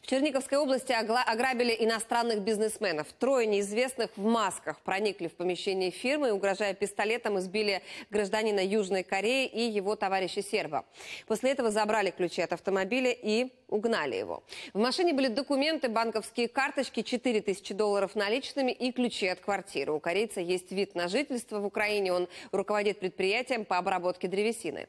В Черниговской области ограбили иностранных бизнесменов. Трое неизвестных в масках проникли в помещение фирмы и, угрожая пистолетом, избили гражданина Южной Кореи и его товарища серба. После этого забрали ключи от автомобиля и угнали его. В машине были документы, банковские карточки, 4000 долларов наличными и ключи от квартиры. У корейца есть вид на жительство в Украине. Он руководит предприятием по обработке древесины.